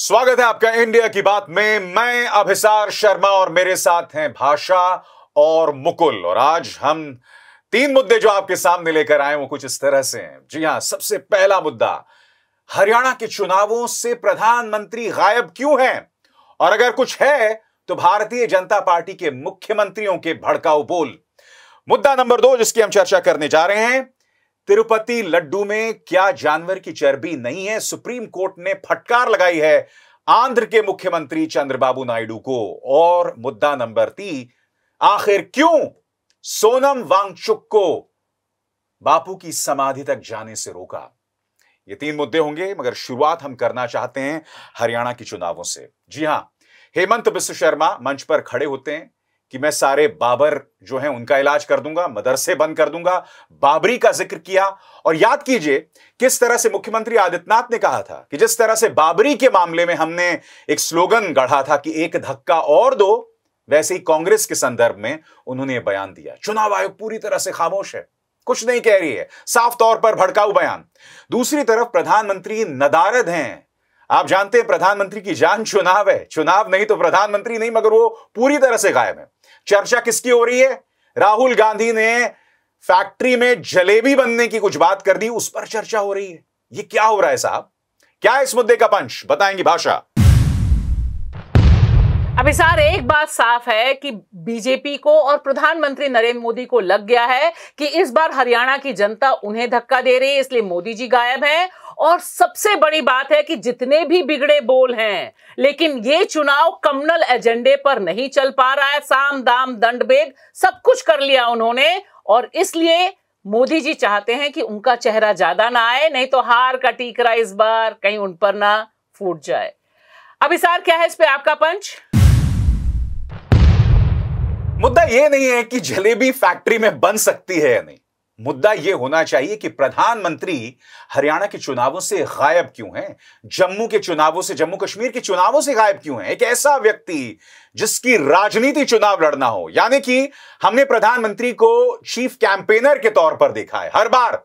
स्वागत है आपका इंडिया की बात में मैं अभिसार शर्मा और मेरे साथ हैं भाषा और मुकुल और आज हम तीन मुद्दे जो आपके सामने लेकर आए वो कुछ इस तरह से हैं जी हां सबसे पहला मुद्दा हरियाणा के चुनावों से प्रधानमंत्री गायब क्यों हैं और अगर कुछ है तो भारतीय जनता पार्टी के मुख्यमंत्रियों के भड़काऊ बोल मुद्दा नंबर दो जिसकी हम चर्चा करने जा रहे हैं तिरुपति लड्डू में क्या जानवर की चर्बी नहीं है सुप्रीम कोर्ट ने फटकार लगाई है आंध्र के मुख्यमंत्री चंद्रबाबू नायडू को और मुद्दा नंबर तीन आखिर क्यों सोनम वांगचुक को बापू की समाधि तक जाने से रोका ये तीन मुद्दे होंगे मगर शुरुआत हम करना चाहते हैं हरियाणा की चुनावों से जी हां हेमंत बिश्व शर्मा मंच पर खड़े होते हैं कि मैं सारे बाबर जो हैं उनका इलाज कर दूंगा मदरसे बंद कर दूंगा बाबरी का जिक्र किया और याद कीजिए किस तरह से मुख्यमंत्री आदित्यनाथ ने कहा था कि जिस तरह से बाबरी के मामले में हमने एक स्लोगन गढ़ा था कि एक धक्का और दो वैसे ही कांग्रेस के संदर्भ में उन्होंने बयान दिया चुनाव आयोग पूरी तरह से खामोश है कुछ नहीं कह रही है साफ तौर पर भड़काऊ बयान दूसरी तरफ प्रधानमंत्री नदारद हैं आप जानते हैं प्रधानमंत्री की जान चुनाव है चुनाव नहीं तो प्रधानमंत्री नहीं मगर वो पूरी तरह से गायब है चर्चा किसकी हो रही है राहुल गांधी ने फैक्ट्री में जलेबी बनने की कुछ बात कर दी उस पर चर्चा हो रही है ये क्या हो रहा है साहब क्या इस मुद्दे का पंच बताएंगी भाषा अभी सर एक बात साफ है कि बीजेपी को और प्रधानमंत्री नरेंद्र मोदी को लग गया है कि इस बार हरियाणा की जनता उन्हें धक्का दे रही है इसलिए मोदी जी गायब हैं और सबसे बड़ी बात है कि जितने भी बिगड़े बोल हैं लेकिन ये चुनाव कम्युनल एजेंडे पर नहीं चल पा रहा है साम दाम दंड भेद सब कुछ कर लिया उन्होंने और इसलिए मोदी जी चाहते हैं कि उनका चेहरा ज्यादा ना आए नहीं तो हार का टीकरा इस बार कहीं उन पर ना फूट जाए अब सार क्या है इस पे आपका पंच मुद्दा यह नहीं है कि जलेबी फैक्ट्री में बन सकती है या नहीं मुद्दा यह होना चाहिए कि प्रधानमंत्री हरियाणा के चुनावों से गायब क्यों हैं जम्मू के चुनावों से जम्मू कश्मीर के चुनावों से गायब क्यों हैं एक ऐसा व्यक्ति जिसकी राजनीति चुनाव लड़ना हो यानी कि हमने प्रधानमंत्री को चीफ कैंपेनर के तौर पर देखा है हर बार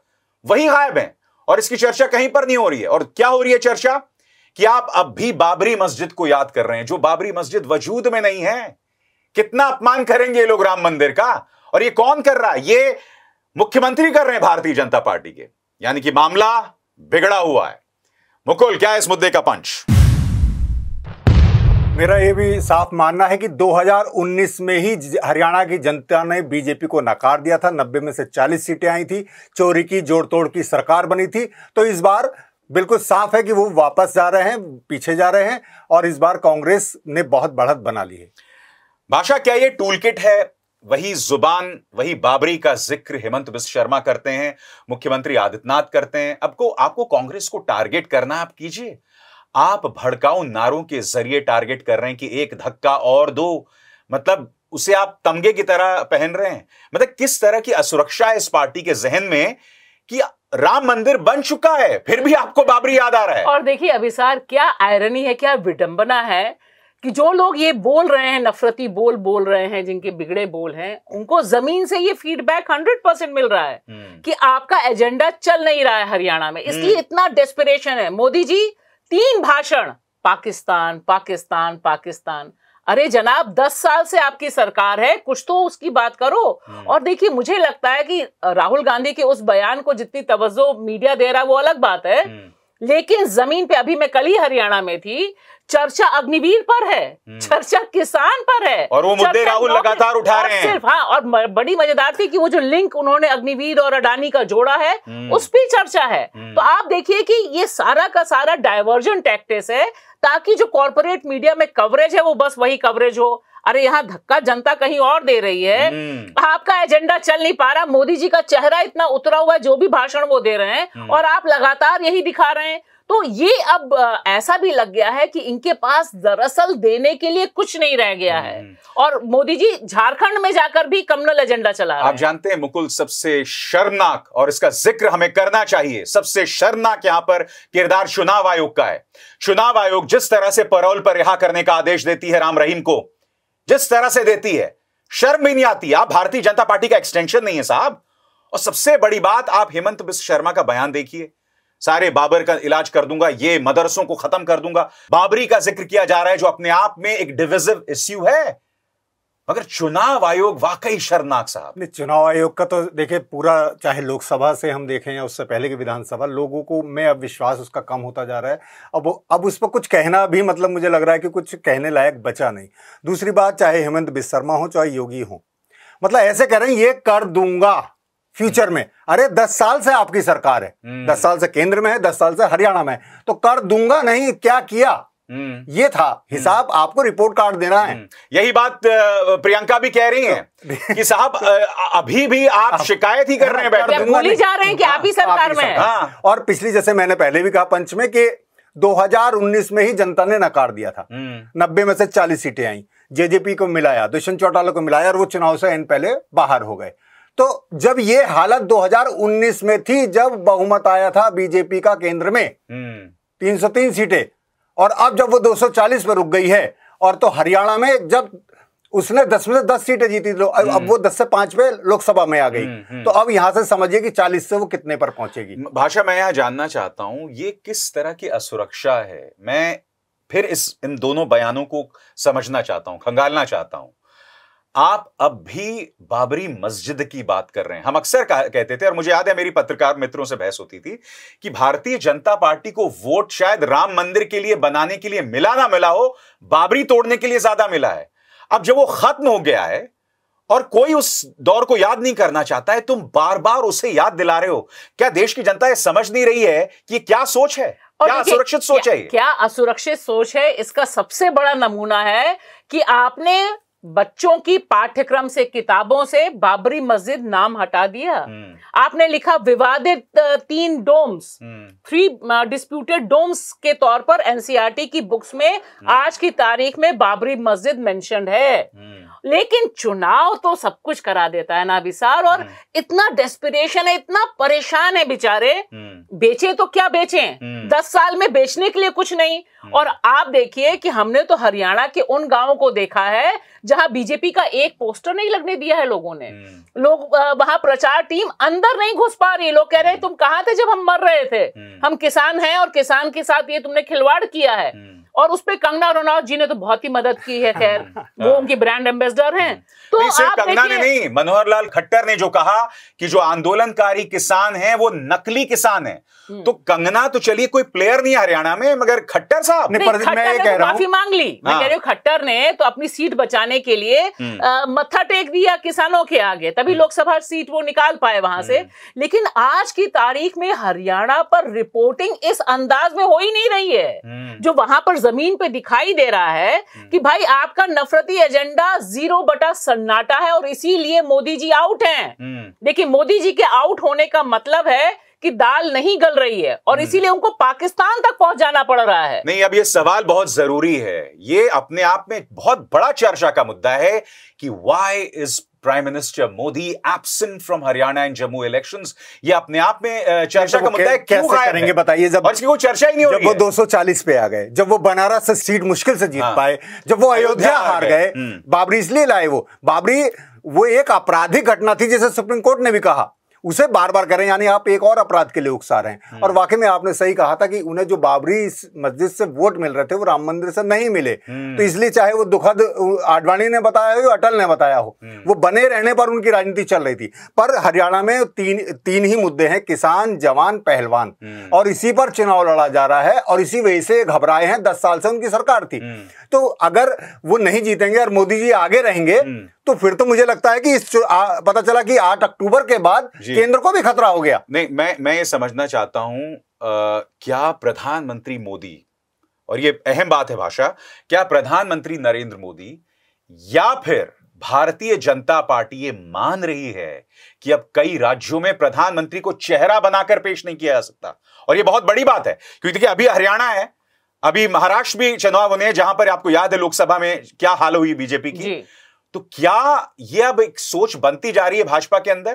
वही गायब है और इसकी चर्चा कहीं पर नहीं हो रही है और क्या हो रही है चर्चा कि आप अब भी बाबरी मस्जिद को याद कर रहे हैं जो बाबरी मस्जिद वजूद में नहीं है कितना अपमान करेंगे ये लोग राम मंदिर का और ये कौन कर रहा है ये मुख्यमंत्री कर रहे हैं भारतीय जनता पार्टी के यानी कि मामला बिगड़ा हुआ है मुकुल क्या है इस मुद्दे का पंच मेरा ये भी साफ मानना है कि 2019 में ही हरियाणा की जनता ने बीजेपी को नकार दिया था 90 में से 40 सीटें आई थी चोरी की जोड़ तोड़ की सरकार बनी थी तो इस बार बिल्कुल साफ है कि वो वापस जा रहे हैं पीछे जा रहे हैं और इस बार कांग्रेस ने बहुत बढ़त बना ली है भाषा क्या ये टूल किट है वही जुबान वही बाबरी का जिक्र हेमंत बिस्व शर्मा करते हैं मुख्यमंत्री आदित्यनाथ करते हैं अब को आपको कांग्रेस को टारगेट करना आप कीजिए आप भड़काऊ नारों के जरिए टारगेट कर रहे हैं कि एक धक्का और दो मतलब उसे आप तमगे की तरह पहन रहे हैं मतलब किस तरह की असुरक्षा है इस पार्टी के जहन में कि राम मंदिर बन चुका है फिर भी आपको बाबरी याद आ रहा है और देखिए अभी क्या आयरनी है क्या विडंबना है कि जो लोग ये बोल रहे हैं नफरती बोल बोल रहे हैं जिनके बिगड़े बोल हैं उनको जमीन से ये फीडबैक हंड्रेड परसेंट मिल रहा है हम्म। कि आपका एजेंडा चल नहीं रहा है हरियाणा में इसलिए हम्म। इतना डेस्परेशन है मोदी जी तीन भाषण पाकिस्तान पाकिस्तान पाकिस्तान अरे जनाब दस साल से आपकी सरकार है कुछ तो उसकी बात करो हम्म। और देखिए मुझे लगता है कि राहुल गांधी के उस बयान को जितनी तवज्जो मीडिया दे रहा है वो अलग बात है लेकिन जमीन पे अभी मैं कल ही हरियाणा में थी चर्चा अग्निवीर पर है हम्म। चर्चा किसान पर है और वो मुद्दे राहुल लगातार उठा रहे हैं सिर्फ हाँ और बड़ी मजेदार थी कि वो जो लिंक उन्होंने अग्निवीर और अडानी का जोड़ा है हम्म। उस पर चर्चा है हम्म। तो आप देखिए कि ये सारा का सारा डायवर्जन टैक्टिस है ताकि जो कॉरपोरेट मीडिया में कवरेज है वो बस वही कवरेज हो अरे यहाँ धक्का जनता कहीं और दे रही है हम्म। आपका एजेंडा चल नहीं पा रहा मोदी जी का चेहरा इतना उतरा हुआ है जो भी भाषण वो दे रहे हैं हम्म। और आप लगातार यही दिखा रहे हैं तो ये अब ऐसा भी लग गया है कि इनके पास दरअसल देने के लिए कुछ नहीं रह गया है हम्म। और मोदी जी झारखंड में जाकर भी कम्युनल एजेंडा चला रहे हैं। आप जानते हैं मुकुल सबसे शर्मनाक और इसका जिक्र हमें करना चाहिए सबसे शर्मनाक यहां पर किरदार चुनाव आयोग का है चुनाव आयोग जिस तरह से परोल पर रिहा करने का आदेश देती है राम रहीम को जिस तरह से देती है शर्म भी नहीं आती आप भारतीय जनता पार्टी का एक्सटेंशन नहीं है साहब और सबसे बड़ी बात आप हेमंत बिस्व शर्मा का बयान देखिए सारे बाबर का इलाज कर दूंगा ये मदरसों को खत्म कर दूंगा बाबरी का जिक्र किया जा रहा है जो अपने आप में एक डिविजिव इश्यू है मगर चुनाव आयोग वाकई शर्मनाक साहब नहीं चुनाव आयोग का तो देखिए पूरा चाहे लोकसभा से हम देखें या उससे पहले की विधानसभा लोगों को मैं अब विश्वास उसका कम होता जा रहा है अब अब उस पर कुछ कहना भी मतलब मुझे लग रहा है कि कुछ कहने लायक बचा नहीं दूसरी बात चाहे हेमंत शर्मा हो चाहे योगी हो मतलब ऐसे कह रहे हैं ये कर दूंगा फ्यूचर में अरे दस साल से आपकी सरकार है हम्म। दस साल से केंद्र में है दस साल से हरियाणा में है तो कर दूंगा नहीं क्या किया हम्म। ये था हिसाब हम्म। आपको रिपोर्ट कार्ड देना है हम्म। यही बात प्रियंका भी कह रही हैं कि साहब अभी भी आप शिकायत ही कर रहे हैं बैठे जा रहे हैं कि आप ही हाँ। सरकार में हाँ। और पिछली जैसे मैंने पहले भी कहा पंच में कि 2019 में ही जनता ने नकार दिया था नब्बे में से चालीस सीटें आई जेजेपी को मिलाया दुष्यंत चौटाला को मिलाया और वो चुनाव से इन पहले बाहर हो गए तो जब ये हालत 2019 में थी जब बहुमत आया था बीजेपी का केंद्र में 303 सीटें और अब जब वो 240 पर रुक गई है और तो हरियाणा में जब उसने दस में से दस सीटें जीती तो अब हम्म। वो दस से पांच पे लोकसभा में आ गई हम्म, हम्म। तो अब यहां से समझिए कि चालीस से वो कितने पर पहुंचेगी भाषा मैं यहां जानना चाहता हूं ये किस तरह की असुरक्षा है मैं फिर इस इन दोनों बयानों को समझना चाहता हूं खंगालना चाहता हूं आप अब भी बाबरी मस्जिद की बात कर रहे हैं हम अक्सर कहते थे और मुझे याद है मेरी पत्रकार मित्रों से बहस होती थी कि भारतीय जनता पार्टी को वोट शायद राम मंदिर के लिए बनाने के लिए मिला ना मिला हो बाबरी तोड़ने के लिए ज्यादा मिला है अब जब वो खत्म हो गया है और कोई उस दौर को याद नहीं करना चाहता है तुम बार बार उसे याद दिला रहे हो क्या देश की जनता ये समझ नहीं रही है कि क्या सोच है क्या असुरक्षित सोच है क्या असुरक्षित सोच है इसका सबसे बड़ा नमूना है कि आपने बच्चों की पाठ्यक्रम से किताबों से बाबरी मस्जिद नाम हटा दिया हम्म। आपने लिखा विवादित तीन domes hmm. Three disputed domes के तौर पर एनसीआरटी e की बुक्स में हम्म। आज की तारीख में बाबरी मस्जिद मेंशन है लेकिन चुनाव तो सब कुछ करा देता है ना विशाल और हम्म। इतना डेस्पिरेशन है इतना परेशान है बेचारे हम्म। बेचे तो क्या बेचे हम्म। दस साल में बेचने के लिए कुछ नहीं और आप देखिए कि हमने तो हरियाणा के उन गांवों को देखा है जहां बीजेपी का एक पोस्टर नहीं लगने दिया है लोगों ने लोग वहां प्रचार टीम अंदर नहीं घुस पा रही लोग कह रहे हैं तुम कहा थे जब हम मर रहे थे हम किसान हैं और किसान के साथ ये तुमने खिलवाड़ किया है और उस पर कंगना रनौत जी ने तो बहुत ही मदद की है खैर हाँ। वो उनके ब्रांड एम्बेसडर हैं तो नहीं, आप कंगना ने नहीं मनोहर लाल खट्टर ने जो कहा कि जो आंदोलनकारी किसान हैं वो नकली किसान हैं हम्म। तो कंगना तो चलिए कोई प्लेयर नहीं हरियाणा में मगर खट्टर साहब ने तो माफी मांग ली मैं हाँ। कह रही हूँ खट्टर ने तो अपनी सीट बचाने के लिए हम्म। मत्था टेक दिया किसानों के आगे तभी हम्म। लोकसभा सीट वो निकाल पाए वहां से लेकिन आज की तारीख में हरियाणा पर रिपोर्टिंग इस अंदाज में हो ही नहीं रही है जो वहां पर जमीन पे दिखाई दे रहा है हम्म। कि भाई आपका नफरती एजेंडा जीरो बटा सन्नाटा है और इसीलिए मोदी जी आउट हैं हम्म। देखिए मोदी जी के आउट होने का मतलब है कि दाल नहीं गल रही है और हम्म। इसीलिए उनको पाकिस्तान तक पहुंचाना पड़ रहा है नहीं अब ये सवाल बहुत जरूरी है ये अपने आप में बहुत बड़ा चर्चा का मुद्दा है कि why is prime minister Modi absent from Haryana and Jammu election ये अपने आप में चर्चा का मुद्दा है कैसे करेंगे बताइए जब वो चर्चा ही नहीं हो रही वो 240 पे आ गए जब वो बनारस से सीट मुश्किल से जीत हाँ। पाए जब वो अयोध्या हार गए हम्म। बाबरी इसलिए लाए वो बाबरी वो एक आपराधिक घटना थी जैसे सुप्रीम कोर्ट ने भी कहा उसे बार बार करें यानी आप एक और अपराध के लिए उकसा रहे हैं और हम्म। वाकई में आपने सही कहा था कि उन्हें जो बाबरी मस्जिद से वोट मिल रहे थे वो राम मंदिर से नहीं मिले तो हम्म। इसलिए चाहे वो दुखद आडवाणी ने बताया हो या अटल ने बताया हो हम्म। वो बने रहने पर उनकी राजनीति चल रही थी पर हरियाणा में तीन तीन ही मुद्दे हैं किसान जवान पहलवान और इसी पर चुनाव लड़ा जा रहा है और इसी वजह से घबराए हैं दस साल से उनकी सरकार थी तो अगर वो नहीं जीतेंगे और मोदी जी आगे रहेंगे तो फिर तो मुझे लगता है कि इस आ, पता चला कि आठ अक्टूबर के बाद केंद्र को भी खतरा हो गया नहीं मैं मैं ये समझना चाहता हूं आ, क्या प्रधानमंत्री मोदी और ये अहम बात है भाषा क्या प्रधानमंत्री नरेंद्र मोदी या फिर भारतीय जनता पार्टी ये मान रही है कि अब कई राज्यों में प्रधानमंत्री को चेहरा बनाकर पेश नहीं किया जा सकता और ये बहुत बड़ी बात है क्योंकि अभी हरियाणा है अभी महाराष्ट्र भी चुनाव होने जहां पर आपको याद है लोकसभा में क्या हाल हुई बीजेपी की तो क्या ये अब एक सोच बनती जा रही है भाजपा के अंदर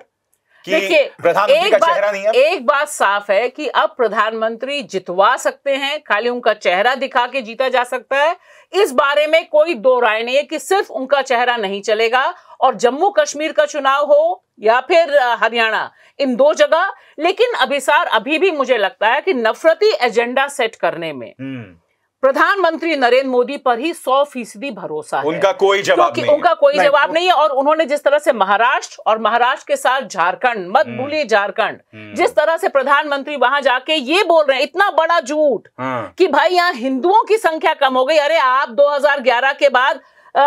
कि प्रधानमंत्री का चेहरा नहीं है एक बात साफ है कि अब प्रधानमंत्री जितवा सकते हैं खाली उनका चेहरा दिखा के जीता जा सकता है इस बारे में कोई दो राय नहीं है कि सिर्फ उनका चेहरा नहीं चलेगा और जम्मू कश्मीर का चुनाव हो या फिर हरियाणा इन दो जगह लेकिन अभिसार अभी भी मुझे लगता है कि नफरती एजेंडा सेट करने में हम्म। प्रधानमंत्री नरेंद्र मोदी पर ही सौ फीसदी भरोसा है उनका कोई जवाब नहीं उनका कोई जवाब नहीं है और उन्होंने जिस तरह से महाराष्ट्र और महाराष्ट्र के साथ झारखंड मत हम्म। भूलिए झारखंड हम्म। जिस तरह से प्रधानमंत्री वहां जाके ये बोल रहे हैं इतना बड़ा झूठ हाँ। कि भाई यहाँ हिंदुओं की संख्या कम हो गई अरे आप दो के बाद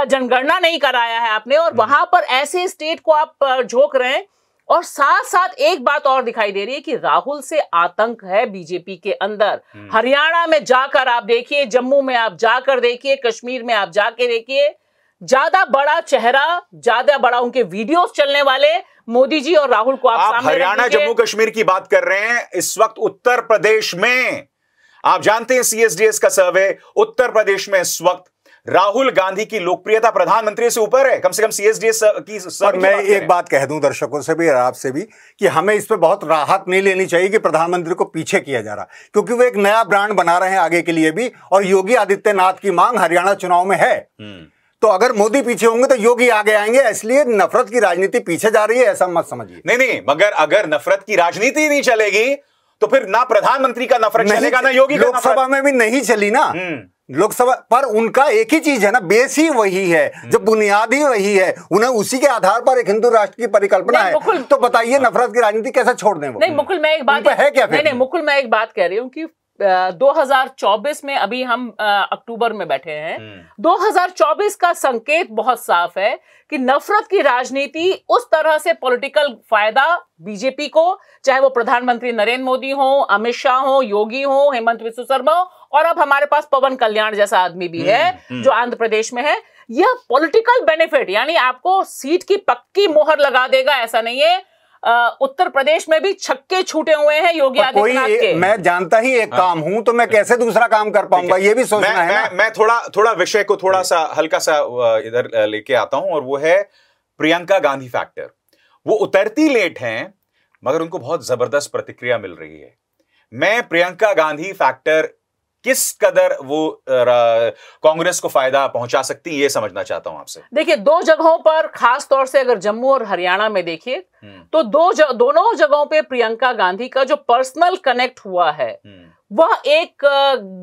जनगणना नहीं कराया है आपने और हम्म। वहां पर ऐसे स्टेट को आप झोंक रहे हैं और साथ साथ एक बात और दिखाई दे रही है कि राहुल से आतंक है बीजेपी के अंदर हम्म। हरियाणा में जाकर आप देखिए जम्मू में आप जाकर देखिए कश्मीर में आप जाके देखिए ज्यादा बड़ा चेहरा ज्यादा बड़ा उनके वीडियोस चलने वाले मोदी जी और राहुल को आप, आप हरियाणा जम्मू कश्मीर की बात कर रहे हैं इस वक्त उत्तर प्रदेश में आप जानते हैं सीएसडीएस का सर्वे उत्तर प्रदेश में इस वक्त राहुल गांधी की लोकप्रियता प्रधानमंत्री से ऊपर है कम से कम uh, सीएसडीएस की सर मैं एक बात कह दूं दर्शकों से भी और आपसे भी कि हमें इस पर बहुत राहत नहीं लेनी चाहिए कि प्रधानमंत्री को पीछे किया जा रहा क्योंकि वो एक नया ब्रांड बना रहे हैं आगे के लिए भी और योगी आदित्यनाथ की मांग हरियाणा चुनाव में है हम्म। तो अगर मोदी पीछे होंगे तो योगी आगे आएंगे इसलिए नफरत की राजनीति पीछे जा रही है ऐसा मत समझिए नहीं नहीं मगर अगर नफरत की राजनीति नहीं चलेगी तो फिर ना प्रधानमंत्री का नफरत चलेगा ना योगी लोकसभा में भी नहीं चली ना हम्म। लोकसभा पर उनका एक ही चीज है ना बेस ही वही है हम्म। जो बुनियादी वही है उन्हें उसी के आधार पर एक हिंदू राष्ट्र की परिकल्पना है तो बताइए हाँ। नफरत की राजनीति कैसे छोड़ दें वो नहीं मुकुल मैं एक बात है क्या नहीं नहीं मुकुल मैं एक बात कह रही हूँ कि 2024 में अभी हम अक्टूबर में बैठे हैं 2024 हम्म। का संकेत बहुत साफ है कि नफरत की राजनीति उस तरह से पॉलिटिकल फायदा बीजेपी को चाहे वो प्रधानमंत्री नरेंद्र मोदी हो अमित शाह हो योगी हो हेमंत विश्व शर्मा हो और अब हमारे पास पवन कल्याण जैसा आदमी भी है हम्म, हम्म। जो आंध्र प्रदेश में है यह पॉलिटिकल बेनिफिट यानी आपको सीट की पक्की मोहर लगा देगा ऐसा नहीं है उत्तर प्रदेश में भी छक्के छूटे हुए हैं योगी आदित्यनाथ के मैं जानता ही एक हाँ। काम हूं तो मैं कैसे दूसरा काम कर पाऊंगा ये भी सोचना मैं, है मैं, मैं थोड़ा थोड़ा विषय को थोड़ा सा हल्का सा इधर लेके आता हूं और वो है प्रियंका गांधी फैक्टर वो उतरती लेट हैं मगर उनको बहुत जबरदस्त प्रतिक्रिया मिल रही है मैं प्रियंका गांधी फैक्टर किस कदर वो कांग्रेस को फायदा पहुंचा सकती है ये समझना चाहता हूं आपसे देखिए दो जगहों पर खास तौर से अगर जम्मू और हरियाणा में देखिए हम्म। तो दो ज, दोनों जगहों पे प्रियंका गांधी का जो पर्सनल कनेक्ट हुआ है हम्म। वह एक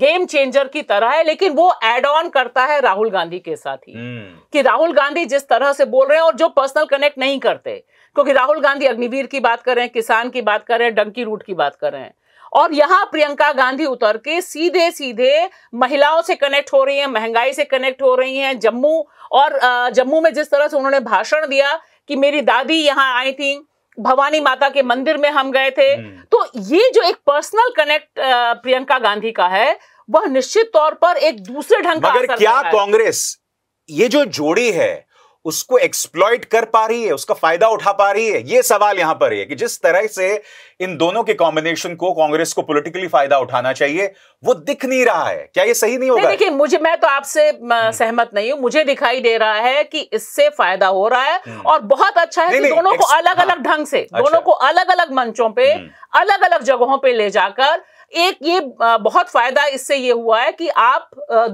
गेम चेंजर की तरह है लेकिन वो एड ऑन करता है राहुल गांधी के साथ ही हम्म। कि राहुल गांधी जिस तरह से बोल रहे हैं और जो पर्सनल कनेक्ट नहीं करते क्योंकि राहुल गांधी अग्निवीर की बात कर रहे हैं किसान की बात कर रहे हैं डंकी रूट की बात कर रहे हैं और यहां प्रियंका गांधी उतर के सीधे सीधे महिलाओं से कनेक्ट हो रही हैं महंगाई से कनेक्ट हो रही हैं जम्मू और जम्मू में जिस तरह से उन्होंने भाषण दिया कि मेरी दादी यहां आई थी भवानी माता के मंदिर में हम गए थे हम्म। तो ये जो एक पर्सनल कनेक्ट प्रियंका गांधी का है वह निश्चित तौर पर एक दूसरे ढंग का क्या कांग्रेस ये जो जोड़ी है उसको एक्सप्लॉइट कर पा रही है उसका फायदा उठा पा रही है यह सवाल यहां पर है कि जिस तरह से इन दोनों के कॉम्बिनेशन को कांग्रेस को पॉलिटिकली फायदा उठाना चाहिए वो दिख नहीं रहा है क्या ये सही नहीं होगा देखिए मुझे मैं तो आपसे हम्म। सहमत नहीं हूं मुझे दिखाई दे रहा है कि इससे फायदा हो रहा है हम्म। और बहुत अच्छा है कि दोनों को अलग अलग हाँ। ढंग से अच्छा। दोनों को अलग अलग मंचों पर हम्म। अलग अलग जगहों पर ले जाकर एक ये बहुत फायदा इससे ये हुआ है कि आप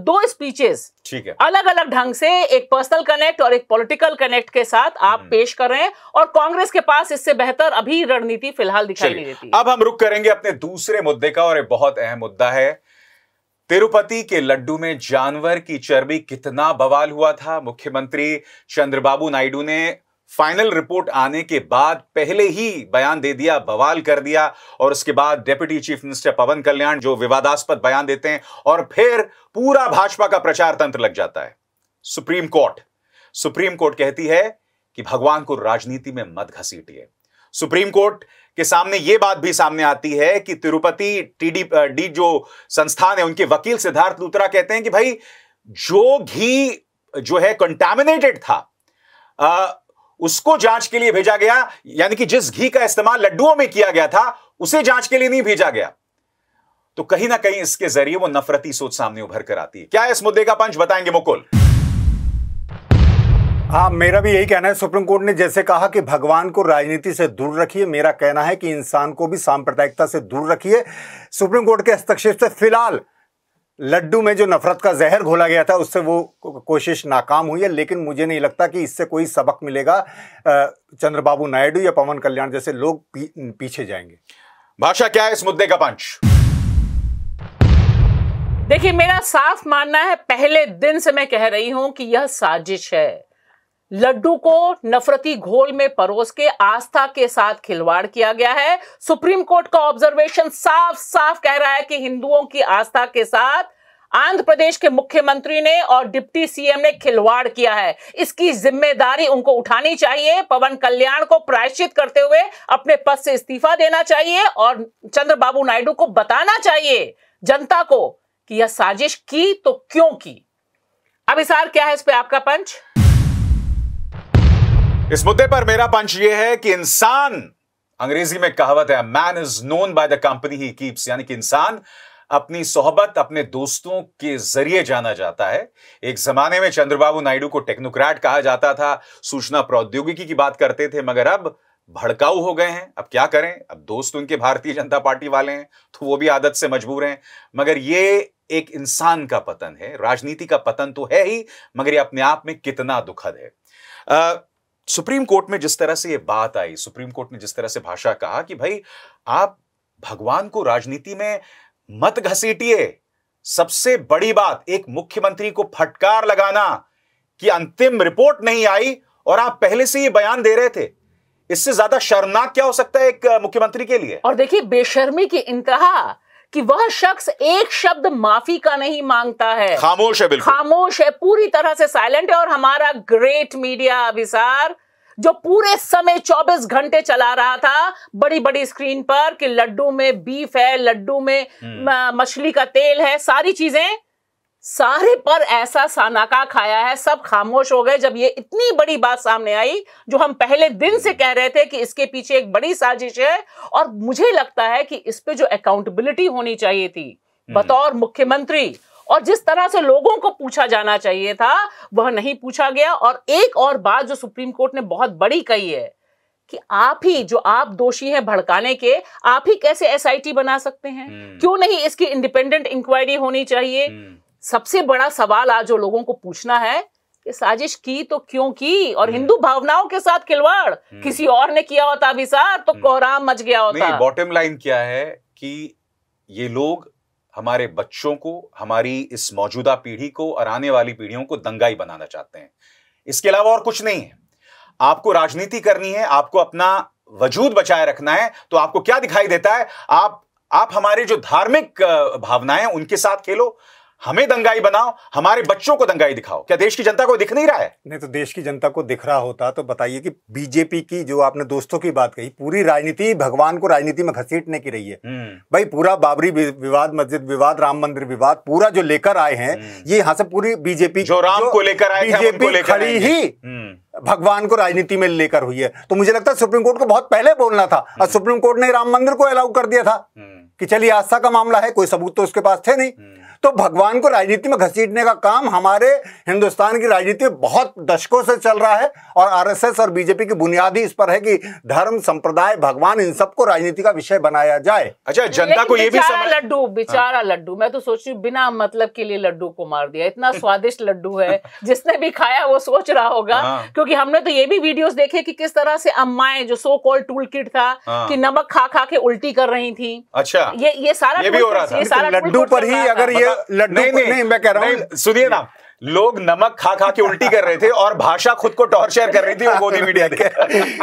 दो स्पीचेस ठीक है अलग अलग ढंग से एक पर्सनल कनेक्ट और एक पॉलिटिकल कनेक्ट के साथ आप हम्म। पेश कर रहे हैं और कांग्रेस के पास इससे बेहतर अभी रणनीति फिलहाल दिखाई नहीं देती अब हम रुक करेंगे अपने दूसरे मुद्दे का और एक बहुत अहम मुद्दा है तिरुपति के लड्डू में जानवर की चर्बी कितना बवाल हुआ था मुख्यमंत्री चंद्रबाबू नायडू ने फाइनल रिपोर्ट आने के बाद पहले ही बयान दे दिया बवाल कर दिया और उसके बाद deputy chief minister Pawan Kalyan जो विवादास्पद बयान देते हैं और फिर पूरा भाजपा का प्रचार तंत्र लग जाता है सुप्रीम कोर्ट सुप्रीम कोर्ट कहती है कि भगवान को राजनीति में मत घसीटिए सुप्रीम कोर्ट के सामने यह बात भी सामने आती है कि तिरुपति टीडी डी जो संस्थान है उनके वकील सिद्धार्थ लूत्रा कहते हैं कि भाई जो घी जो है कंटेमिनेटेड था आ, उसको जांच के लिए भेजा गया यानी कि जिस घी का इस्तेमाल लड्डुओं में किया गया था उसे जांच के लिए नहीं भेजा गया तो कहीं ना कहीं इसके जरिए वो नफरती सोच सामने उभर कर आती है क्या इस मुद्दे का पंच बताएंगे मुकुल हाँ मेरा भी यही कहना है सुप्रीम कोर्ट ने जैसे कहा कि भगवान को राजनीति से दूर रखिए मेरा कहना है कि इंसान को भी सांप्रदायिकता से दूर रखिए सुप्रीम कोर्ट के हस्तक्षेप से फिलहाल लड्डू में जो नफरत का जहर घोला गया था उससे वो कोशिश नाकाम हुई है लेकिन मुझे नहीं लगता कि इससे कोई सबक मिलेगा चंद्रबाबू नायडू या पवन कल्याण जैसे लोग पी, पीछे जाएंगे भाषा क्या है इस मुद्दे का पंच देखिए मेरा साफ मानना है पहले दिन से मैं कह रही हूं कि यह साजिश है लड्डू को नफरती घोल में परोस के आस्था के साथ खिलवाड़ किया गया है सुप्रीम कोर्ट का ऑब्जर्वेशन साफ साफ कह रहा है कि हिंदुओं की आस्था के साथ आंध्र प्रदेश के मुख्यमंत्री ने और डिप्टी सीएम ने खिलवाड़ किया है इसकी जिम्मेदारी उनको उठानी चाहिए पवन कल्याण को प्रायश्चित करते हुए अपने पद से इस्तीफा देना चाहिए और चंद्रबाबू नायडू को बताना चाहिए जनता को कि यह साजिश की तो क्यों की अब क्या है इस पर आपका पंच इस मुद्दे पर मेरा पंच यह है कि इंसान अंग्रेजी में कहावत है man is known by the company he keeps यानी कि इंसान अपनी सोहबत अपने दोस्तों के जरिए जाना जाता है एक जमाने में चंद्रबाबू नायडू को टेक्नोक्रैट कहा जाता था सूचना प्रौद्योगिकी की बात करते थे मगर अब भड़काऊ हो गए हैं अब क्या करें अब दोस्त उनके भारतीय जनता पार्टी वाले हैं तो वो भी आदत से मजबूर हैं मगर ये एक इंसान का पतन है राजनीति का पतन तो है ही मगर ये अपने आप में कितना दुखद है आ, सुप्रीम कोर्ट में जिस तरह से ये बात आई सुप्रीम कोर्ट ने जिस तरह से भाषा कहा कि भाई आप भगवान को राजनीति में मत घसीटिए सबसे बड़ी बात एक मुख्यमंत्री को फटकार लगाना कि अंतिम रिपोर्ट नहीं आई और आप पहले से ये बयान दे रहे थे इससे ज्यादा शर्मनाक क्या हो सकता है एक मुख्यमंत्री के लिए और देखिए बेशर्मी की इंतहा कि वह शख्स एक शब्द माफी का नहीं मांगता है खामोश है बिल्कुल खामोश है पूरी तरह से साइलेंट है और हमारा ग्रेट मीडिया अभिसार जो पूरे समय 24 घंटे चला रहा था बड़ी बड़ी स्क्रीन पर कि लड्डू में बीफ है लड्डू में हम्म। मछली का तेल है सारी चीजें सारे पर ऐसा सानाका खाया है सब खामोश हो गए जब ये इतनी बड़ी बात सामने आई जो हम पहले दिन से कह रहे थे कि इसके पीछे एक बड़ी साजिश है और मुझे लगता है कि इस पे जो अकाउंटेबिलिटी होनी चाहिए थी हम्म। बतौर मुख्यमंत्री और जिस तरह से लोगों को पूछा जाना चाहिए था वह नहीं पूछा गया और एक और बात जो सुप्रीम कोर्ट ने बहुत बड़ी कही है कि आप ही जो आप दोषी हैं भड़काने के आप ही कैसे एसआईटी बना सकते हैं हम्म। क्यों नहीं इसकी इंडिपेंडेंट इंक्वायरी होनी चाहिए हम्म। सबसे बड़ा सवाल आज जो लोगों को पूछना है कि साजिश की तो क्यों की और हम्म। हिंदू भावनाओं के साथ खिलवाड़ हम्म। किसी और ने किया होता विसार तो हम्म। कोहराम मच गया होता बॉटम लाइन क्या है कि ये लोग हमारे बच्चों को हमारी इस मौजूदा पीढ़ी को और आने वाली पीढ़ियों को दंगाई बनाना चाहते हैं इसके अलावा और कुछ नहीं है आपको राजनीति करनी है आपको अपना वजूद बचाए रखना है तो आपको क्या दिखाई देता है आप आप हमारे जो धार्मिक भावनाएं उनके साथ खेलो हमें दंगाई बनाओ हमारे बच्चों को दंगाई दिखाओ क्या देश की जनता को दिख नहीं रहा है नहीं तो देश की जनता को दिख रहा होता तो बताइए कि बीजेपी की जो आपने दोस्तों की बात कही पूरी राजनीति भगवान को राजनीति में घसीटने की रही है हम्म। भाई पूरा बाबरी विवाद मस्जिद विवाद राम मंदिर विवाद पूरा जो लेकर आए हैं हम्म। ये यहां से पूरी बीजेपी जो राम को लेकर आए बीजेपी खड़ी ही हम्म। भगवान को राजनीति में लेकर हुई है तो मुझे लगता है सुप्रीम कोर्ट को बहुत पहले बोलना था और सुप्रीम कोर्ट ने राम मंदिर को अलाउ कर दिया था कि चलिए आस्था का मामला है कोई सबूत तो उसके पास थे नहीं तो भगवान को राजनीति में घसीटने का काम हमारे हिंदुस्तान की राजनीति में बहुत दशकों से चल रहा है और आरएसएस और बीजेपी की बुनियादी इस पर है कि धर्म संप्रदाय भगवान इन सबको राजनीति का विषय बनाया जाए अच्छा जनता को ये भी समझ लड्डू हाँ। बेचारा लड्डू मैं तो सोच रही हूँ बिना मतलब के लिए लड्डू को मार दिया इतना स्वादिष्ट लड्डू है जिसने भी खाया वो सोच रहा होगा हाँ। क्योंकि हमने तो ये भी वीडियोस देखे कि किस तरह से अम्माएं जो सो कॉल्ड टूल किट था हाँ। कि नमक खा खा के उल्टी कर रही थी अच्छा ये ये सारा ये भी हो रहा था लड्डू पर ही अगर ये सुनिए ना लोग नमक खा खा के उल्टी कर रहे थे और भाषा खुद को टॉर्चर कर रही थी वो गोदी मीडिया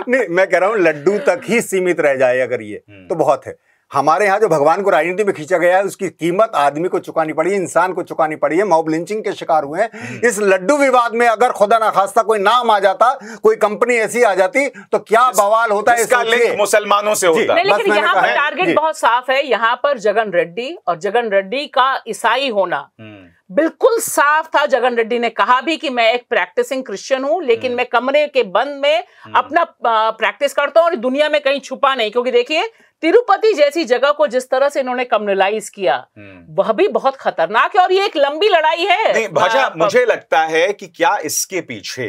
नहीं मैं कह रहा हूँ लड्डू तक ही सीमित रह जाए अगर ये हम्म। तो बहुत है हमारे यहाँ जो भगवान को राजनीति में खींचा गया है उसकी कीमत आदमी को चुकानी पड़ी है इंसान को चुकानी पड़ी है मॉब लिंचिंग के शिकार हुए हैं हम्म। इस लड्डू विवाद में अगर खुदा ना खास्ता कोई नाम आ जाता कोई कंपनी ऐसी आ जाती तो क्या बवाल होता है इसका मुसलमानों से होता लेकिन यहाँ पर टारगेट बहुत साफ है यहाँ पर जगन रेड्डी और जगन रेड्डी का ईसाई होना हम्म। बिल्कुल साफ था जगन रेड्डी ने कहा भी कि मैं एक प्रैक्टिसिंग क्रिश्चियन हूं लेकिन हम्म। मैं कमरे के बंद में अपना प्रैक्टिस करता हूं और दुनिया में कहीं छुपा नहीं क्योंकि देखिए तिरुपति जैसी जगह को जिस तरह से इन्होंने कम्युनलाइज किया हम्म। वह भी बहुत खतरनाक है और ये एक लंबी लड़ाई है भाजा, हाँ, मुझे लगता है कि क्या इसके पीछे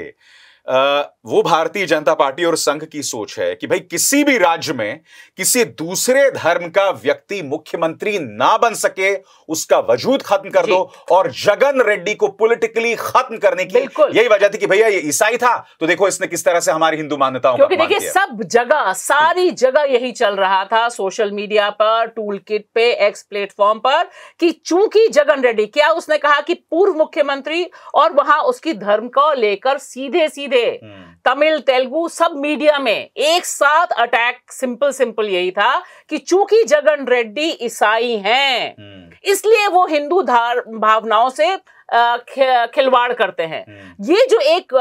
वो भारतीय जनता पार्टी और संघ की सोच है कि भाई किसी भी राज्य में किसी दूसरे धर्म का व्यक्ति मुख्यमंत्री ना बन सके उसका वजूद खत्म कर दो और जगन रेड्डी को पॉलिटिकली खत्म करने की यही वजह थी कि भैया ये ईसाई था तो देखो इसने किस तरह से हमारी हिंदू मान्यताओं क्योंकि देखिए सब जगह सारी जगह यही चल रहा था सोशल मीडिया पर टूल किट पे एक्स प्लेटफॉर्म पर कि चूंकि जगन रेड्डी क्या उसने कहा कि पूर्व मुख्यमंत्री और वहां उसकी धर्म को लेकर सीधे सीधे थे हम्म। तमिल तेलुगु सब मीडिया में एक साथ अटैक सिंपल सिंपल यही था कि चूंकि जगन रेड्डी ईसाई हैं हम्म। इसलिए वो हिंदू धार भावनाओं से खिलवाड़ करते हैं हम्म। ये जो एक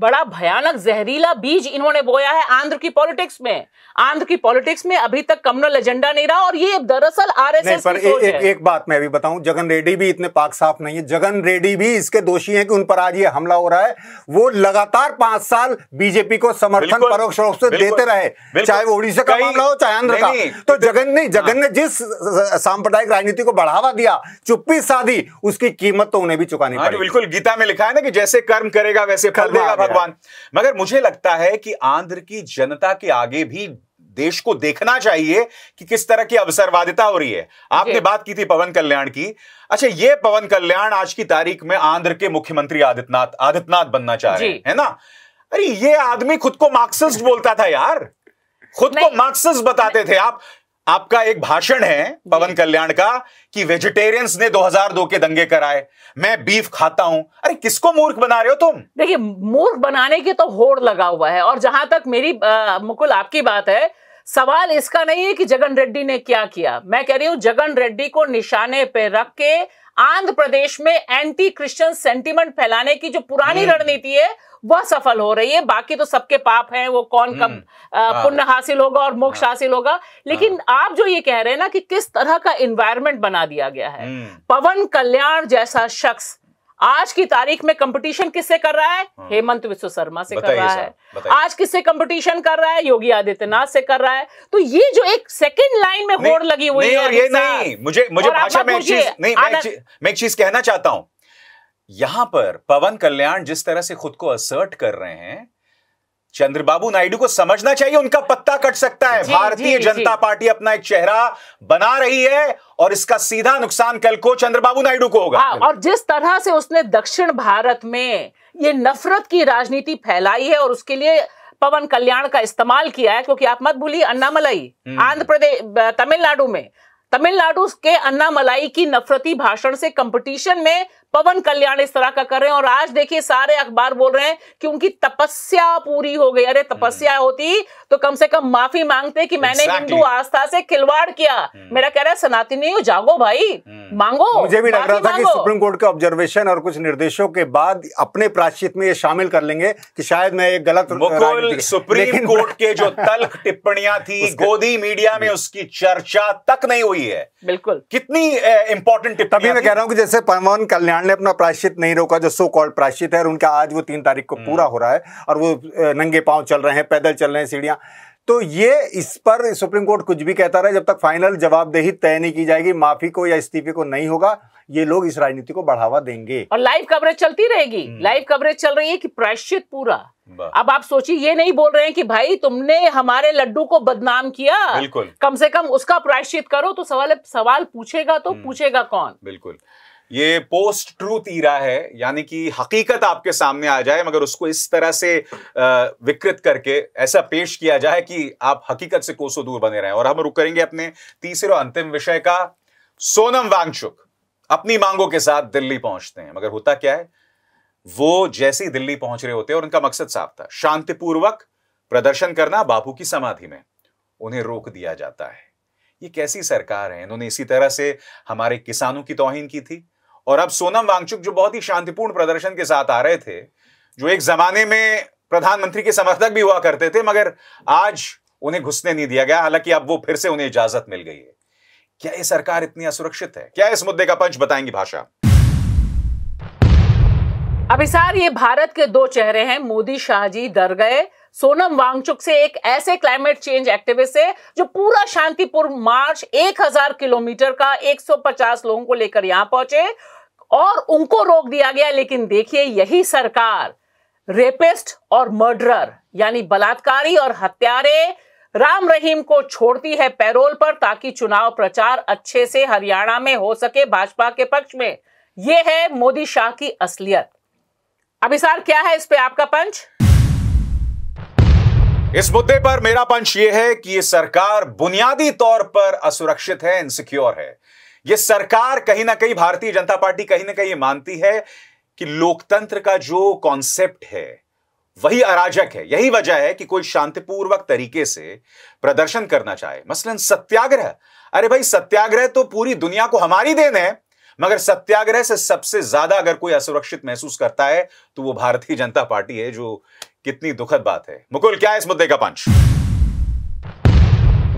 बड़ा भयानक जहरीला बीज इन्होंने बोया है आंध्र की पॉलिटिक्स में आंध्र की पॉलिटिक्स में अभी तक कम्युनल एजेंडा नहीं रहा और ये दरअसल आरएसएस पर ए, ए, एक, एक बात मैं अभी बताऊं जगन रेड्डी भी इतने पाक साफ नहीं है जगन रेड्डी भी इसके दोषी हैं कि उन पर आज ये हमला हो रहा है वो लगातार पांच साल बीजेपी को समर्थन परोक्ष रूप से देते रहे चाहे वो उड़ीसा का मामला हो चाहे आंध्र का तो जगन ने जगन ने हाँ। जिस सांप्रदायिक राजनीति को बढ़ावा दिया चुप्पी साधी उसकी कीमत तो उन्हें भी चुकानी हाँ बिल्कुल गीता में लिखा है ना कि जैसे कर्म करेगा वैसे फल देगा भगवान मगर मुझे लगता है कि आंध्र की जनता के आगे भी देश को देखना चाहिए कि किस तरह की अवसरवादिता हो रही है आपने बात की थी पवन कल्याण की अच्छा ये पवन कल्याण आज की तारीख में आंध्र के मुख्यमंत्री आदित्यनाथ आदित्यनाथ बनना चाह रहे हैं है ना अरे ये आदमी खुद को मार्क्सिस्ट बोलता था यार खुद को मार्क्सिस्ट बताते थे आप आपका एक भाषण है पवन कल्याण का कि वेजिटेरियंस ने 2002 के दंगे कराए मैं बीफ खाता हूं अरे किसको मूर्ख बना रहे हो तुम देखिए मूर्ख बनाने की तो होड़ लगा हुआ है और जहां तक मेरी आ, मुकुल आपकी बात है सवाल इसका नहीं है कि जगन रेड्डी ने क्या किया मैं कह रही हूं जगन रेड्डी को निशाने पे रख के आंध्र प्रदेश में एंटी क्रिश्चियन सेंटीमेंट फैलाने की जो पुरानी हम्म। रणनीति है वह सफल हो रही है बाकी तो सबके पाप हैं वो कौन हम्म। कब हाँ। पुण्य हासिल होगा और मोक्ष हाँ। हासिल होगा लेकिन हाँ। आप जो ये कह रहे हैं ना कि किस तरह का इन्वायरमेंट बना दिया गया है हम्म। पवन कल्याण जैसा शख्स आज की तारीख में कंपटीशन किससे कर रहा है हेमंत विश्व शर्मा से कर रहा है आज किससे कंपटीशन कर रहा है योगी आदित्यनाथ से कर रहा है तो ये जो एक सेकंड लाइन में होड़ लगी हुई है और ये नहीं मुझे मुझे भाषा में एक चीज नहीं मैं एक चीज कहना चाहता हूँ यहां पर पवन कल्याण जिस तरह से खुद को असर्ट कर रहे हैं चंद्रबाबू नायडू को समझना चाहिए उनका पत्ता कट सकता है भारतीय जनता पार्टी अपना एक चेहरा बना रही है और इसका सीधा नुकसान कल को चंद्रबाबू नायडू को होगा हाँ, और जिस तरह से उसने दक्षिण भारत में ये नफरत की राजनीति फैलाई है और उसके लिए पवन कल्याण का इस्तेमाल किया है क्योंकि आप मत भूलिए अन्नामलाई हम्म। आंध्र प्रदेश तमिलनाडु में तमिलनाडु के अन्नामलाई की नफरती भाषण से कंपटीशन में पवन कल्याण इस तरह का कर रहे हैं और आज देखिए सारे अखबार बोल रहे हैं कि उनकी तपस्या पूरी हो गई अरे तपस्या हम्म। होती तो कम से कम माफी मांगते कि मैंने exactly. हिंदू आस्था से खिलवाड़ किया हम्म। मेरा कह रहा है सनातनी नहीं हो जागो भाई हम्म। मांगो मुझे भी लग रहा था कि सुप्रीम कोर्ट के ऑब्जर्वेशन और कुछ निर्देशों के बाद अपने प्राश्चित में ये शामिल कर लेंगे कि शायद मैं एक गलत सुप्रीम कोर्ट के जो तल्ख टिप्पणियां थी गोदी मीडिया में उसकी चर्चा तक नहीं हुई है बिल्कुल कितनी इंपॉर्टेंट टिप्पणी मैं कह रहा हूँ जैसे पवन कल्याण ब्रांड ने अपना प्रायश्चित नहीं रोका जो सो कॉल्ड प्रायश्चित है और उनका आज वो तीन तारीख को पूरा हम्म। हो रहा है और वो नंगे पाँव चल रहे हैं पैदल चल रहे हैं सीढ़ियाँ तो ये इस पर सुप्रीम कोर्ट कुछ भी कहता रहा जब तक फाइनल जवाबदेही तय नहीं की जाएगी माफी को या इस्तीफे को नहीं होगा ये लोग इस राजनीति को बढ़ावा देंगे और लाइव कवरेज चलती रहेगी लाइव हम्म। कवरेज चल रही है कि प्रायश्चित पूरा अब आप सोचिए ये नहीं बोल रहे हैं कि भाई तुमने हमारे लड्डू को बदनाम किया बिल्कुल कम से कम उसका प्रायश्चित करो तो सवाल सवाल पूछेगा तो हम्म। पूछेगा कौन बिल्कुल ये पोस्ट ट्रूथ ईरा है यानी कि हकीकत आपके सामने आ जाए मगर उसको इस तरह से विकृत करके ऐसा पेश किया जाए कि आप हकीकत से कोसों दूर बने रहें और हम रुक करेंगे अपने तीसरे और अंतिम विषय का सोनम वांगचुक अपनी मांगों के साथ दिल्ली पहुंचते हैं मगर होता क्या है वो जैसे ही दिल्ली पहुंच रहे होते और उनका मकसद साफ था शांतिपूर्वक प्रदर्शन करना बापू की समाधि में उन्हें रोक दिया जाता है ये कैसी सरकार है इन्होंने इसी तरह से हमारे किसानों की तोहिन की थी और अब सोनम वांगचुक जो बहुत ही शांतिपूर्ण प्रदर्शन के साथ आ रहे थे जो एक जमाने में प्रधानमंत्री के समर्थक भी हुआ करते थे मगर आज उन्हें घुसने नहीं दिया गया हालांकि अब वो फिर से उन्हें इजाजत मिल गई है क्या ये सरकार इतनी असुरक्षित है क्या इस मुद्दे का पंच बताएंगी भाषा अभिसार ये भारत के दो चेहरे हैं मोदी शाहजी डर गए सोनम वांगचुक से एक ऐसे क्लाइमेट चेंज एक्टिविस्ट है जो पूरा शांतिपूर्ण मार्च 1000 किलोमीटर का 150 लोगों को लेकर यहां पहुंचे और उनको रोक दिया गया लेकिन देखिए यही सरकार रेपिस्ट और मर्डरर यानी बलात्कारी और हत्यारे राम रहीम को छोड़ती है पैरोल पर ताकि चुनाव प्रचार अच्छे से हरियाणा में हो सके भाजपा के पक्ष में यह है मोदी शाह की असलियत अभिसार क्या है इस पे आपका पंच इस मुद्दे पर मेरा पंच यह है कि यह सरकार बुनियादी तौर पर असुरक्षित है इनसिक्योर है यह सरकार कहीं ना कहीं भारतीय जनता पार्टी कहीं ना कहीं मानती है कि लोकतंत्र का जो कॉन्सेप्ट है वही अराजक है यही वजह है कि कोई शांतिपूर्वक तरीके से प्रदर्शन करना चाहे मसलन सत्याग्रह अरे भाई सत्याग्रह तो पूरी दुनिया को हमारी देन है मगर सत्याग्रह से सबसे ज्यादा अगर कोई असुरक्षित महसूस करता है तो वो भारतीय जनता पार्टी है जो कितनी दुखद बात है मुकुल क्या है इस मुद्दे का पंच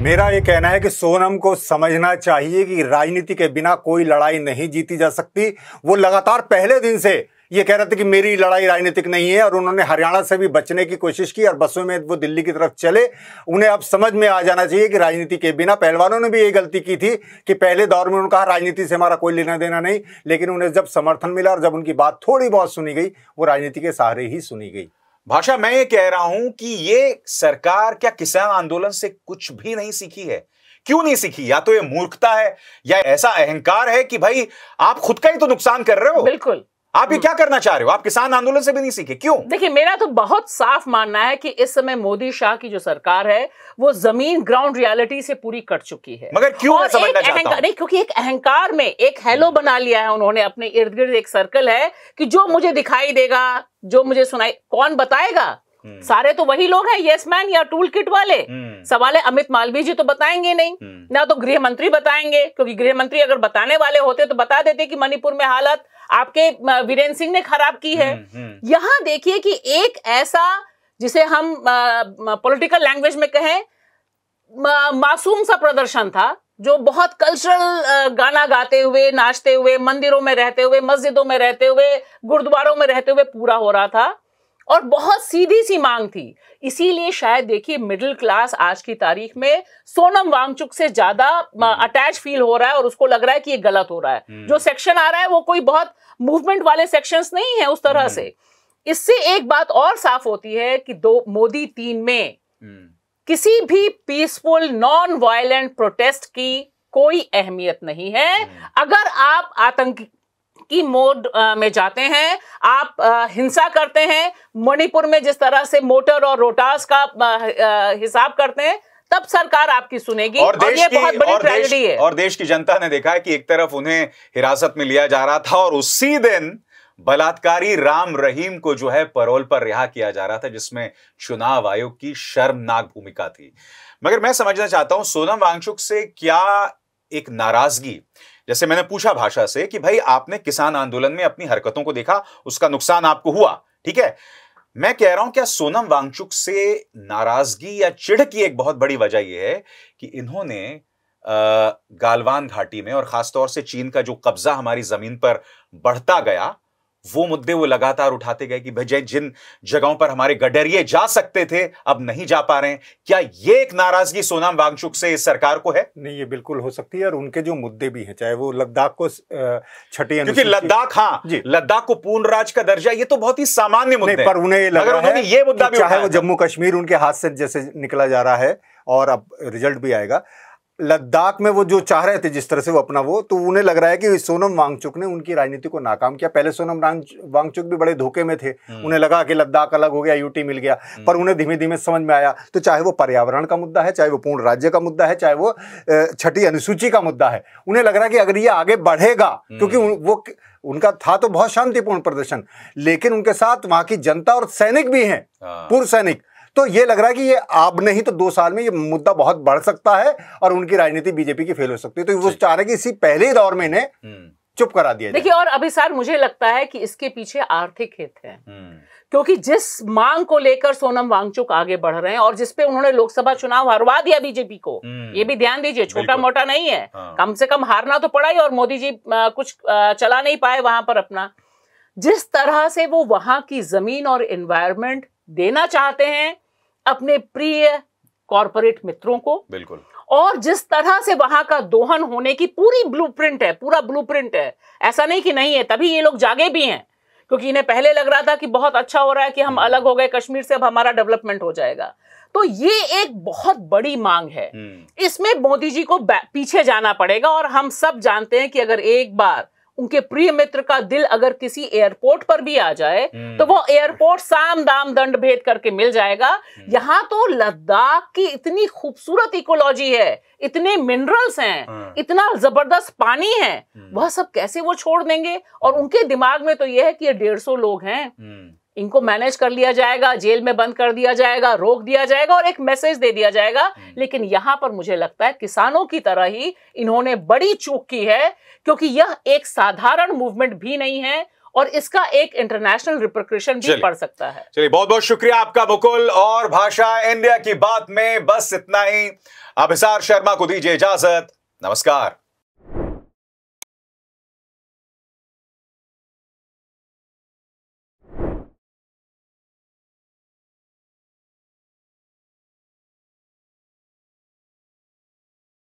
मेरा ये कहना है कि सोनम को समझना चाहिए कि राजनीति के बिना कोई लड़ाई नहीं जीती जा सकती वो लगातार पहले दिन से ये कह रहे थे कि मेरी लड़ाई राजनीतिक नहीं है और उन्होंने हरियाणा से भी बचने की कोशिश की और बसों में वो दिल्ली की तरफ चले उन्हें अब समझ में आ जाना चाहिए कि राजनीति के बिना पहलवानों ने भी ये गलती की थी कि पहले दौर में उन्होंने कहा राजनीति से हमारा कोई लेना देना नहीं लेकिन उन्हें जब समर्थन मिला और जब उनकी बात थोड़ी बहुत सुनी गई वो राजनीति के सहारे ही सुनी गई भाषा मैं ये कह रहा हूं कि ये सरकार क्या किसान आंदोलन से कुछ भी नहीं सीखी है क्यों नहीं सीखी या तो ये मूर्खता है या ऐसा अहंकार है कि भाई आप खुद का ही तो नुकसान कर रहे हो बिल्कुल आप ये hmm. क्या करना चाह रहे हो आप किसान आंदोलन से भी नहीं सीखे क्यों देखिए मेरा तो बहुत साफ मानना है कि इस समय मोदी शाह की जो सरकार है वो जमीन ग्राउंड रियलिटी से पूरी कट चुकी है मगर क्यों मैं समझना चाहता हूं? नहीं क्योंकि एक अहंकार में एक हेलो hmm. बना लिया है उन्होंने अपने इर्द गिर्द एक सर्कल है कि जो मुझे दिखाई देगा जो मुझे सुनाई कौन बताएगा hmm. सारे तो वही लोग हैं यस मैन या टूल किट वाले सवाल है अमित मालवीय जी तो बताएंगे नहीं ना तो गृह मंत्री बताएंगे क्योंकि गृह मंत्री अगर बताने वाले होते तो बता देते कि मणिपुर में हालत आपके वीरेंद्र सिंह ने खराब की है हम्म, हम्म। यहां देखिए कि एक ऐसा जिसे हम पॉलिटिकल लैंग्वेज में कहें मासूम सा प्रदर्शन था जो बहुत कल्चरल गाना गाते हुए नाचते हुए मंदिरों में रहते हुए मस्जिदों में रहते हुए गुरुद्वारों में रहते हुए पूरा हो रहा था और बहुत सीधी सी मांग थी इसीलिए शायद देखिए मिडिल क्लास आज की तारीख में सोनम वांगचुक से ज्यादा अटैच फील हम्म। हो रहा है और उसको लग रहा है कि ये गलत हो रहा है हम्म। जो सेक्शन आ रहा है वो कोई बहुत मूवमेंट वाले सेक्शंस नहीं है उस तरह हम्म। से इससे एक बात और साफ होती है कि दो मोदी तीन में किसी भी पीसफुल नॉन वायलेंट प्रोटेस्ट की कोई अहमियत नहीं है अगर आप आतंक की मोड में जाते हैं आप हिंसा करते हैं मणिपुर में जिस तरह से मोटर और रोटास का हिसाब करते हैं तब सरकार आपकी सुनेगी और, और ये बहुत बड़ी ट्रेजिडी है और देश की जनता ने देखा है कि एक तरफ उन्हें हिरासत में लिया जा रहा था और उसी दिन बलात्कारी राम रहीम को जो है परोल पर रिहा किया जा रहा था जिसमें चुनाव आयोग की शर्मनाक भूमिका थी मगर मैं समझना चाहता हूं सोनम वांगचुक से क्या एक नाराजगी जैसे मैंने पूछा भाषा से कि भाई आपने किसान आंदोलन में अपनी हरकतों को देखा उसका नुकसान आपको हुआ ठीक है मैं कह रहा हूं क्या सोनम वांगचुक से नाराजगी या चिढ़ की एक बहुत बड़ी वजह यह है कि इन्होंने गालवान घाटी में और खासतौर से चीन का जो कब्जा हमारी जमीन पर बढ़ता गया वो मुद्दे वो लगातार उठाते गए कि भजय जिन जगहों पर हमारे गडरिए जा सकते थे अब नहीं जा पा रहे हैं क्या ये एक नाराजगी सोनाम वांगचुक से इस सरकार को है नहीं ये बिल्कुल हो सकती है और उनके जो मुद्दे भी हैं चाहे वो लद्दाख को छठी क्योंकि लद्दाख हाँ लद्दाख को पूर्ण राज का दर्जा ये तो बहुत ही सामान्य मुद्दे पर उन्हें लग रहा है ये मुद्दा चाहे वो जम्मू कश्मीर उनके हाथ से जैसे निकला जा रहा है और अब रिजल्ट भी आएगा लद्दाख में वो जो चाह रहे थे जिस तरह से वो अपना वो तो उन्हें लग रहा है कि सोनम वांगचुक ने उनकी राजनीति को नाकाम किया पहले सोनम वांगचुक भी बड़े धोखे में थे हम्म। उन्हें लगा कि लद्दाख अलग हो गया यूटी मिल गया हम्म। पर उन्हें धीमे धीमे समझ में आया तो चाहे वो पर्यावरण का मुद्दा है चाहे वो पूर्ण राज्य का मुद्दा है चाहे वो छठी अनुसूची का मुद्दा है उन्हें लग रहा है कि अगर ये आगे बढ़ेगा हम्म। क्योंकि वो उनका था तो बहुत शांतिपूर्ण प्रदर्शन लेकिन उनके साथ वहां की जनता और सैनिक भी हैं हाँ। पूर्व सैनिक तो ये लग रहा है कि ये अब नहीं तो दो साल में ये मुद्दा बहुत बढ़ सकता है और उनकी राजनीति बीजेपी की फेल हो सकती है तो वो चाह रहे कि इसी पहले दौर में इन्हें हम्म। चुप करा दिया देखिए और अभी सर मुझे लगता है कि इसके पीछे आर्थिक हित है हम्म। क्योंकि जिस मांग को लेकर सोनम वांगचुक आगे बढ़ रहे हैं और जिसपे उन्होंने लोकसभा चुनाव हरवा दिया बीजेपी को हम्म। ये भी ध्यान दीजिए छोटा मोटा नहीं है हाँ। कम से कम हारना तो पड़ा ही और मोदी जी आ, कुछ आ, चला नहीं पाए वहां पर अपना जिस तरह से वो वहां की जमीन और एनवायरमेंट देना चाहते हैं अपने प्रिय कॉरपोरेट मित्रों को बिल्कुल और जिस तरह से वहां का दोहन होने की पूरी ब्लूप्रिंट है पूरा ब्लूप्रिंट है ऐसा नहीं कि नहीं है तभी ये लोग जागे भी हैं क्योंकि इन्हें पहले लग रहा था कि बहुत अच्छा हो रहा है कि हम हम्म। अलग हो गए कश्मीर से अब हमारा डेवलपमेंट हो जाएगा तो ये एक बहुत बड़ी मांग है हम्म। इसमें मोदी जी को पीछे जाना पड़ेगा और हम सब जानते हैं कि अगर एक बार उनके प्रिय मित्र का दिल अगर किसी एयरपोर्ट पर भी आ जाए हम्म। तो वो एयरपोर्ट साम दाम दंड भेद करके मिल जाएगा हम्म। यहाँ तो लद्दाख की इतनी खूबसूरत इकोलॉजी है इतने मिनरल्स हैं हाँ। इतना जबरदस्त पानी है हम्म। वह सब कैसे वो छोड़ देंगे और उनके दिमाग में तो यह है कि ये डेढ़ सौ लोग हैं इनको मैनेज कर लिया जाएगा जेल में बंद कर दिया जाएगा रोक दिया जाएगा और एक मैसेज दे दिया जाएगा हम्म। लेकिन यहां पर मुझे लगता है किसानों की तरह ही इन्होंने बड़ी चूक की है क्योंकि यह एक साधारण मूवमेंट भी नहीं है और इसका एक इंटरनेशनल रिप्रिकॉशन भी पड़ सकता है चलिए बहुत बहुत शुक्रिया आपका मुकुल और भाषा इंडिया की बात में बस इतना ही अभिसार शर्मा को दीजिए इजाजत नमस्कार